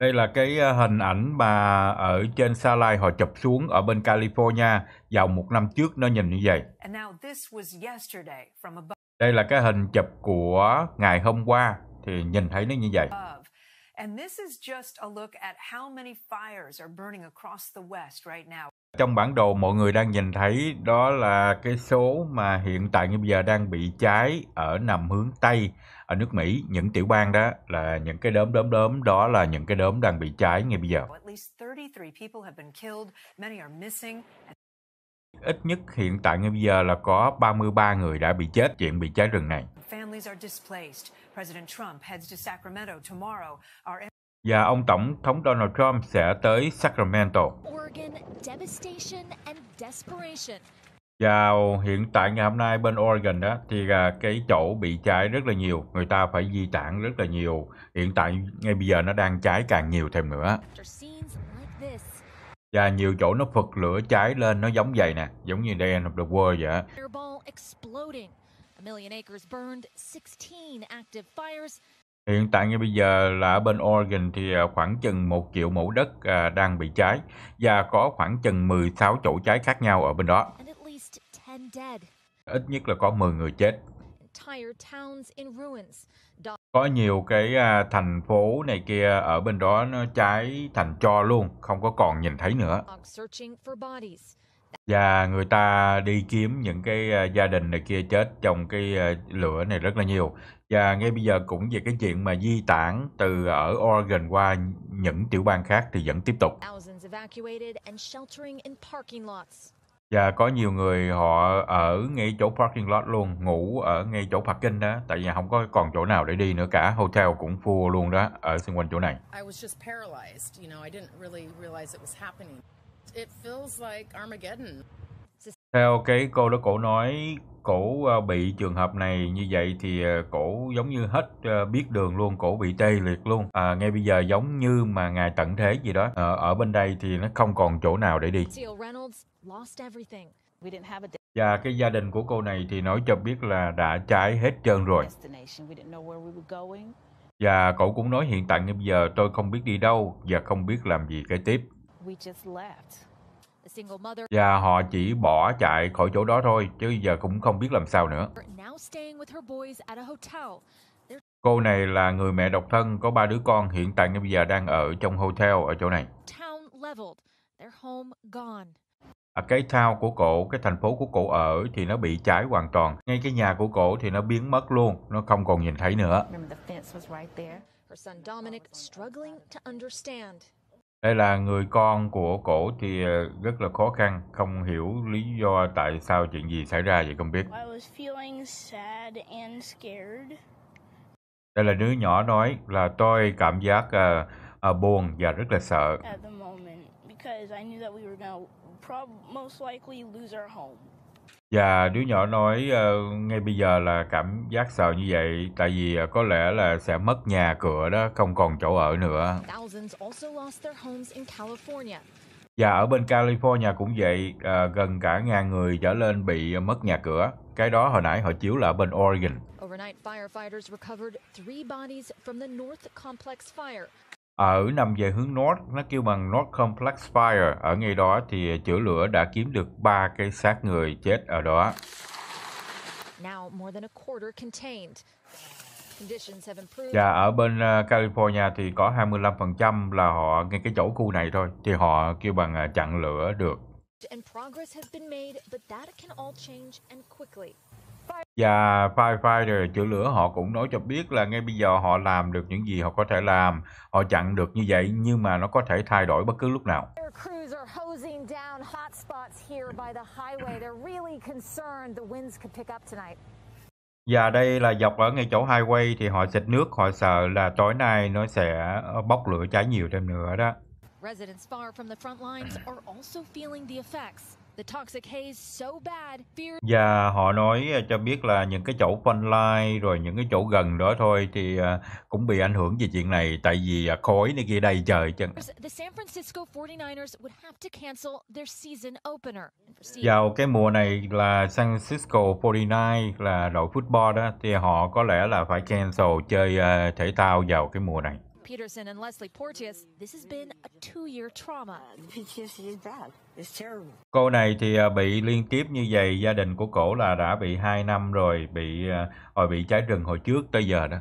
Đây là cái à, hình ảnh mà ở trên xa Lai họ chụp xuống ở bên California vào một năm trước nó nhìn như vậy. Đây là cái hình chụp của ngày hôm qua thì nhìn thấy nó như vậy. And this is just a look at how many fires are burning across the West right now. Trong bản đồ mọi người đang nhìn thấy đó là cái số mà hiện tại như bây giờ đang bị cháy ở nằm hướng Tây ở nước Mỹ, những tiểu bang đó là những cái đốm đốm đốm đó là những cái đốm đang bị cháy ngay bây giờ. Ít nhất hiện tại ngay bây giờ là có 33 người đã bị chết chuyện bị cháy rừng này và ông Tổng thống Donald Trump sẽ tới Sacramento. Vào hiện tại ngày hôm nay bên Oregon đó thì là cái chỗ bị cháy rất là nhiều, người ta phải di tản rất là nhiều. Hiện tại ngay bây giờ nó đang cháy càng nhiều thêm nữa. Và nhiều chỗ nó phật lửa cháy lên nó giống vậy nè, giống như đây End of the World vậy. A million acres burned, 16 active fires, Hiện tại ngay bây giờ là ở bên Oregon thì à, khoảng chừng 1 triệu mẫu đất à, đang bị cháy và có khoảng chừng 16 chỗ cháy khác nhau ở bên đó. Ít nhất là có 10 người chết. Có nhiều cái à, thành phố này kia ở bên đó nó cháy thành tro luôn, không có còn nhìn thấy nữa. Và người ta đi kiếm những cái, à, gia đình này kia chết trong cái, à, lửa này rất là nhiều. Và ngay bây giờ cũng về cái chuyện mà di tản từ ở Oregon qua những tiểu bang khác thì vẫn tiếp tục. Và có nhiều người họ ở ngay chỗ parking lot luôn, ngủ ở ngay chỗ parking đó, tại vì không có còn chỗ nào để đi nữa cả, hotel cũng full luôn đó, ở xung quanh chỗ này. Theo cái cô đó cổ nói cổ ờ, bị trường hợp này như vậy thì ờ, cổ giống như hết ờ, biết đường luôn cổ bị tê liệt luôn à, ngay bây giờ giống như mà ngài tận thế gì đó à, ở bên đây thì nó không còn chỗ nào để đi và cái gia đình của cô này thì nói cho biết là đã cháy hết trơn rồi và cổ cũng nói hiện tại như bây giờ tôi không biết đi đâu và không biết làm gì kế tiếp và họ chỉ bỏ chạy khỏi chỗ đó thôi, chứ giờ cũng không biết làm sao nữa. Cô này là người mẹ độc thân, có ba đứa con, hiện tại ngay bây giờ đang ở trong hotel ở chỗ này. À, cái town của cổ, cái thành phố của cổ ở thì nó bị cháy hoàn toàn. Ngay cái nhà của cổ thì nó biến mất luôn, nó không còn nhìn thấy nữa. Đây là người con của cổ thì ờ, rất là khó khăn, không hiểu lý do tại sao chuyện gì xảy ra vậy không biết. Đây là đứa nhỏ nói là tôi cảm giác uh, uh, buồn và rất là sợ. Dạ, đứa nhỏ nói, ờ, ngay bây giờ là cảm giác sợ như vậy, tại vì, à, có lẽ là sẽ mất nhà cửa đó, không còn chỗ ở nữa. Thousands Dạ, ở bên California cũng vậy, à, gần cả ngàn người trở lên bị mất nhà cửa. Cái đó hồi nãy họ chiếu là ở bên Oregon. Overnight, firefighters recovered three bodies from the North Complex fire ở nằm về hướng North nó kêu bằng North Complex Fire ở ngay đó thì chữa lửa đã kiếm được ba cái xác người chết ở đó Và dạ, ở bên ờ, California thì có 25% là họ ngay cái chỗ khu này thôi thì họ kêu bằng ờ, chặn lửa được and progress has been made, but that can all change and quickly. Và firefighter chữa lửa họ cũng nói cho biết là ngay bây giờ họ làm được những gì họ có thể làm, họ chặn được như vậy nhưng mà nó có thể thay đổi bất cứ lúc nào. Và đây là dọc ở ngay chỗ highway thì họ xịt nước, họ sợ là tối nay nó sẽ bốc lửa cháy nhiều thêm nữa đó. Residents far from the front lines are also feeling the effects. The toxic haze so bad, fear... Và họ nói à, cho biết là những cái chỗ phân lai rồi những cái chỗ gần đó thôi thì à, cũng bị ảnh hưởng về chuyện này tại vì à, khói này kia đầy trời chân. The San Francisco 49ers would have to cancel their season opener. Vào cái mùa này là San Francisco 49 là đội football đó thì họ có lẽ là phải cancel chơi thể thao vào cái mùa này. Peterson and Leslie Porteous, this has been a two-year trauma. Cô này thì à, bị liên tiếp như vậy, gia đình của cổ là đã bị 2 năm rồi, bị hồi à, ờ, bị cháy rừng hồi trước tới giờ đó.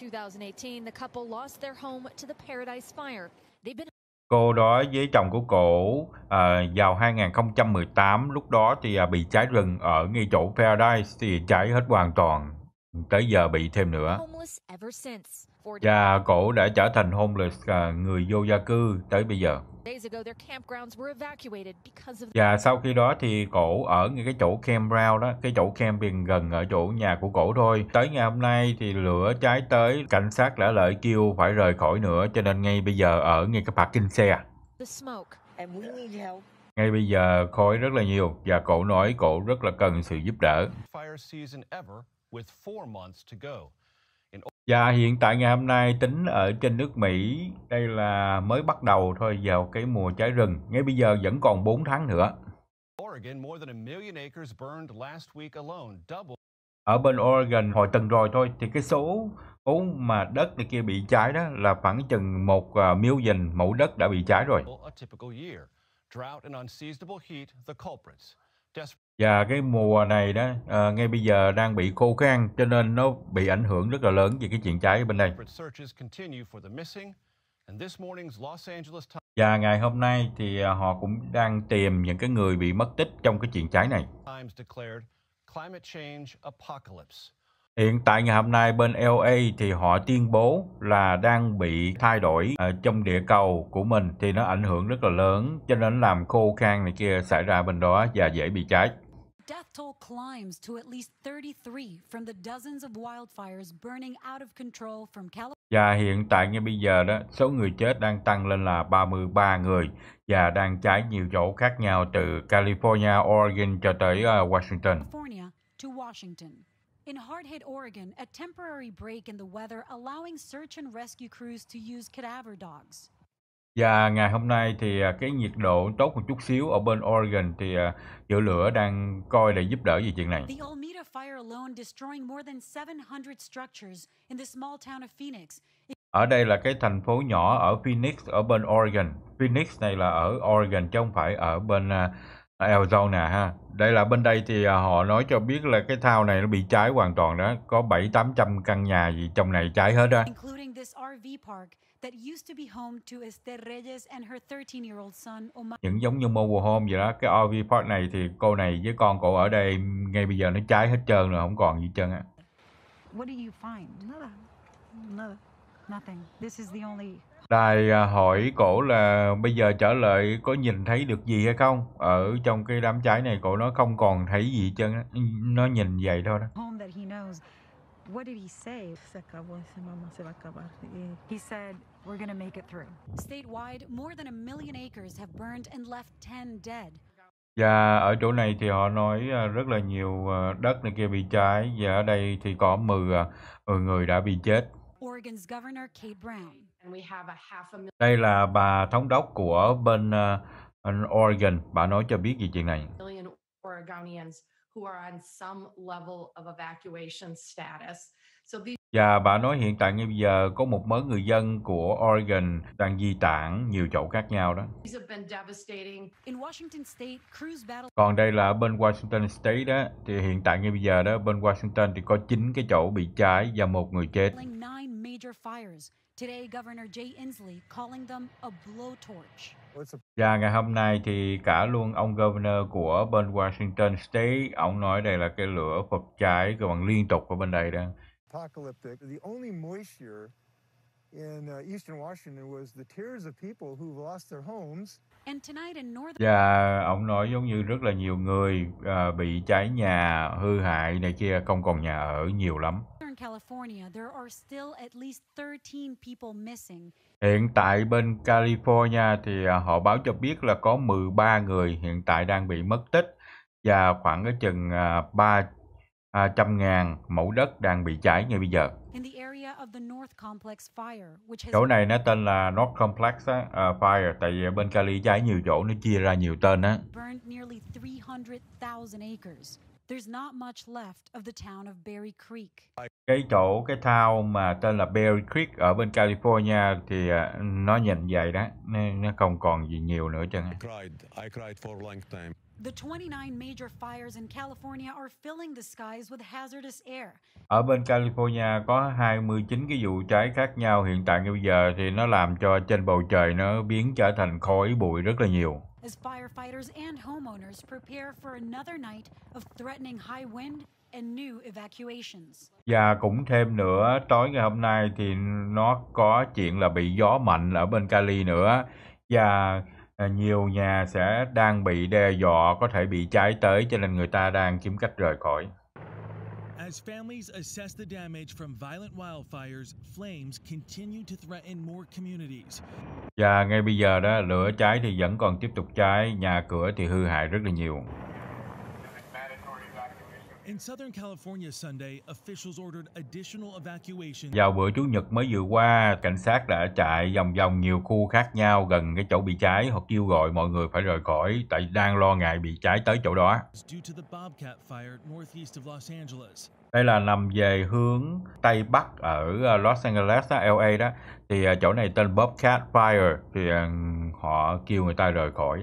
2018, the couple lost their home to the Paradise Fire. They've been Cô đó với chồng của cổ à, vào 2018 lúc đó thì à, bị cháy rừng ở ngay chỗ Paradise thì cháy hết hoàn toàn tới giờ bị thêm nữa. Cha cổ đã trở thành homeless à, người vô gia cư tới bây giờ. Và sau khi đó thì cổ ở ngay cái chỗ campground đó, cái chỗ camping gần ở chỗ nhà của cổ thôi. Tới ngày hôm nay thì lửa cháy tới, cảnh sát đã lợi kêu phải rời khỏi nữa cho nên ngay bây giờ ở ngay cái parking xe. Ngay bây giờ khói rất là nhiều và cổ nói cổ rất là cần sự giúp đỡ. Dạ, hiện tại ngày hôm nay tính ở trên nước Mỹ, đây là mới bắt đầu thôi vào cái mùa cháy rừng, ngay bây giờ vẫn còn 4 tháng nữa. Ở bên Oregon hồi tuần rồi thôi thì cái số vốn mà đất này kia bị cháy đó là khoảng chừng một uh, million mẫu đất đã bị cháy rồi và cái mùa này đó à, ngay bây giờ đang bị khô khan cho nên nó bị ảnh hưởng rất là lớn về cái chuyện cháy bên đây. Và ngày hôm nay thì ờ, họ cũng đang tìm những cái người bị mất tích trong cái chuyện cháy này. Hiện tại ngày hôm nay bên LA thì họ tuyên bố là đang bị thay đổi ở ờ, trong địa cầu của mình thì nó ảnh hưởng rất là lớn cho nên làm khô khan này kia xảy ra bên đó và dễ bị cháy death toll climbs to at least 33 from the dozens of wildfires burning out of control from California. Và hiện tại như bây giờ đó, số người chết đang tăng lên là 33 người và đang cháy nhiều chỗ khác nhau từ California, Oregon cho tới uh, Washington. To Washington. In hard-hit Oregon, a temporary break in the weather allowing search and rescue crews to use cadaver dogs. Và dạ, ngày hôm nay thì à, cái nhiệt độ tốt một chút xíu ở bên Oregon thì à, chữa lửa đang coi để giúp đỡ gì chuyện này. The Olmeda fire alone destroying more than 700 structures in the small town of Phoenix. Ở đây là cái thành phố nhỏ ở Phoenix ở bên Oregon. Phoenix này là ở Oregon chứ không phải ở bên à, Arizona ha. Đây là bên đây thì họ nói cho biết là cái thao này nó bị cháy hoàn toàn đó, có 7 800 căn nhà gì trong này cháy hết đó that used to be home to Esther Reyes and her 13-year-old son Omar. Những giống như mobile home vậy đó, cái RV park này thì cô này với con cô ở đây ngay bây giờ nó cháy hết trơn rồi, không còn gì trơn á. What do you find? Nada. Nada. Nothing. This is the only Đài à, hỏi cổ là bây giờ trở lại có nhìn thấy được gì hay không? Ở trong cái đám cháy này cổ nó không còn thấy gì hết trơn á. Nó nhìn vậy thôi đó. What did he say? Se acabó, ese mamá se va a acabar. Eh, he said, we're going to make it through. Statewide, more than a million acres have burned and left 10 dead. Và dạ, ở chỗ này thì họ nói à, rất là nhiều à, đất này kia bị cháy và dạ, ở đây thì có 10, à, người đã bị chết. Oregon's Governor Kate Brown. Đây là bà thống đốc của bên Oregon, bà nói cho biết về chuyện này who are on some level of evacuation status. So these và dạ, bà nói hiện tại như bây giờ có một mớ người dân của Oregon đang di tản nhiều chỗ khác nhau đó. Còn đây là bên Washington State đó, thì hiện tại như bây giờ đó, bên Washington thì có 9 cái chỗ bị cháy và một người chết. Today, Governor Jay Inslee calling them a blowtorch. Well, it's a và ngày hôm nay thì cả luôn ông governor của bên Washington State, ông nói đây là cái lửa Phật cháy còn liên tục ở bên đây đó. apocalyptic. The only moisture in uh, eastern Washington was the tears of people who've lost their homes. And tonight in northern. Dạ, ông nói giống như rất là nhiều người uh, bị cháy nhà, hư hại này kia, không còn nhà ở nhiều lắm. California, there are still at least 13 people missing. Hiện tại bên California thì à, họ báo cho biết là có 13 người hiện tại đang bị mất tích và khoảng cái chừng 3 à, à, trăm ngàn mẫu đất đang bị cháy ngay bây giờ. Chỗ này nó tên là North Complex uh, Fire, tại vì bên Cali cháy nhiều chỗ, nó chia ra nhiều tên á. There's not much left of the town of Berry Creek cái chỗ cái thao mà tên là Berry Creek ở bên California thì à, nó nhìn vậy đó nên nó không còn gì nhiều nữa chứ. The 29 major fires in California are filling the skies with hazardous air. Ở bên California có 29 cái vụ cháy khác nhau hiện tại như bây giờ thì nó làm cho trên bầu trời nó biến trở thành khói bụi rất là nhiều. As firefighters and homeowners prepare for another night of threatening high wind và cũng thêm nữa, tối ngày hôm nay thì nó có chuyện là bị gió mạnh ở bên Cali nữa. Và à, nhiều nhà sẽ đang bị đe dọa, có thể bị cháy tới cho nên người ta đang kiếm cách rời khỏi. As families assess the damage from violent wildfires, flames continue to threaten more communities. Và ngay bây giờ đó, lửa cháy thì vẫn còn tiếp tục cháy, nhà cửa thì hư hại rất là nhiều. Vào bữa Chủ nhật mới vừa qua, cảnh sát đã chạy vòng vòng nhiều khu khác nhau gần cái chỗ bị cháy. hoặc kêu gọi mọi người phải rời khỏi tại đang lo ngại bị cháy tới chỗ đó. Đây là nằm về hướng Tây Bắc ở ờ, Los Angeles, LA đó. Thì ờ, chỗ này tên Bobcat Fire, thì ờ, họ kêu người ta rời khỏi.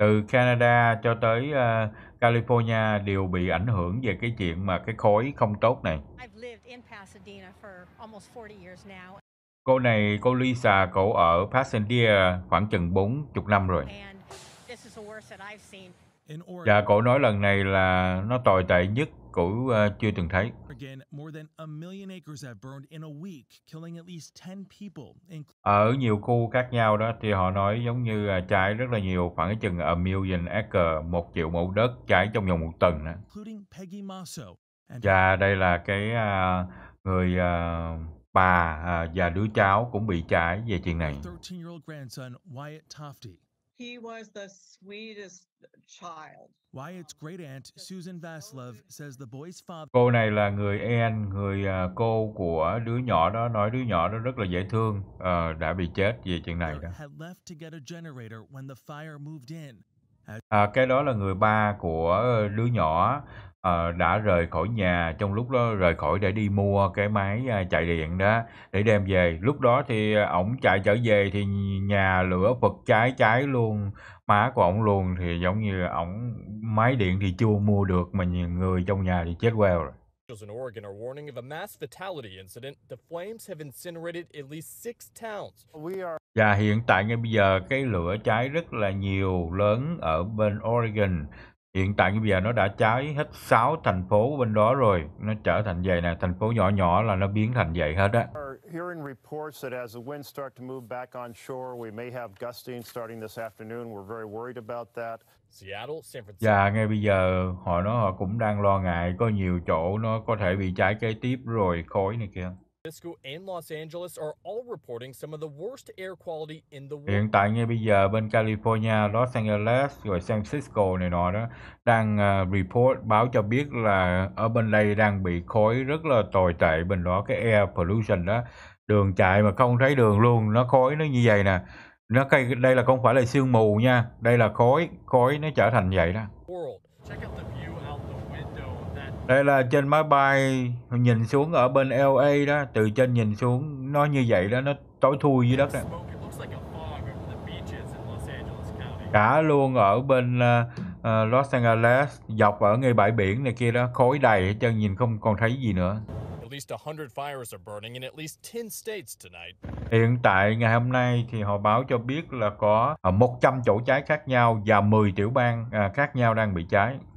từ Canada cho tới uh, California đều bị ảnh hưởng về cái chuyện mà cái khối không tốt này. Cô này, cô Lisa, cậu ở Pasadena khoảng chừng 40 năm rồi và dạ, cổ nói lần này là nó tồi tệ nhất cổ uh, chưa từng thấy. Ở nhiều khu khác nhau đó thì họ nói giống như uh, cháy rất là nhiều, khoảng chừng a million acre, một triệu mẫu đất cháy trong vòng một tuần đó. Và dạ, đây là cái uh, người uh, bà uh, và đứa cháu cũng bị cháy về chuyện này. He was the sweetest child. Wyatt's great aunt Susan Vaslov says the boy's father. Cô này là người em người à, cô của đứa nhỏ đó nói đứa nhỏ đó rất là dễ thương, à, đã bị chết vì chuyện này đó. À, cái đó là người ba của ờ, đứa nhỏ Ờ, đã rời khỏi nhà, trong lúc đó rời khỏi để đi mua cái máy, a, à, chạy điện đó, để đem về. Lúc đó thì à, ổng chạy trở về thì nhà lửa bật cháy cháy luôn má của ổng luôn, thì giống như ổng máy điện thì chưa mua được mà người trong nhà thì chết queo rồi. in Oregon are warning of a mass fatality incident. The flames have incinerated at least six towns. We are Và hiện tại ngay bây giờ cái lửa cháy rất là nhiều lớn ở bên Oregon hiện tại bây giờ nó đã cháy hết 6 thành phố bên đó rồi nó trở thành vậy nè thành phố nhỏ nhỏ là nó biến thành vậy hết á Hearing reports that as the winds start to move back on shore, we may have gusting starting this afternoon. We're very worried about that. Seattle, San Francisco. Và ngay bây giờ họ nó họ cũng đang lo ngại có nhiều chỗ nó có thể bị cháy kế tiếp rồi khói này kia. Francisco and Los Angeles are all reporting some of the worst air quality in the world. Hiện tại ngay bây giờ bên California, Los Angeles rồi San Francisco này nọ đó đang uh, report báo cho biết là ở bên đây đang bị khói rất là tồi tệ bên đó cái air pollution đó đường chạy mà không thấy đường luôn nó khói nó như vậy nè nó cây đây là không phải là sương mù nha đây là khói khói nó trở thành vậy đó. World. Check out the đây là trên máy bay nhìn xuống ở bên LA đó từ trên nhìn xuống nó như vậy đó nó tối thui dưới đất đó cả luôn ở bên uh, Los Angeles dọc ở ngay bãi biển này kia đó khói đầy hết nhìn không còn thấy gì nữa Hiện tại ngày hôm nay thì họ báo cho biết là có 100 ờ, chỗ cháy khác nhau và 10 tiểu bang à, khác nhau đang bị cháy.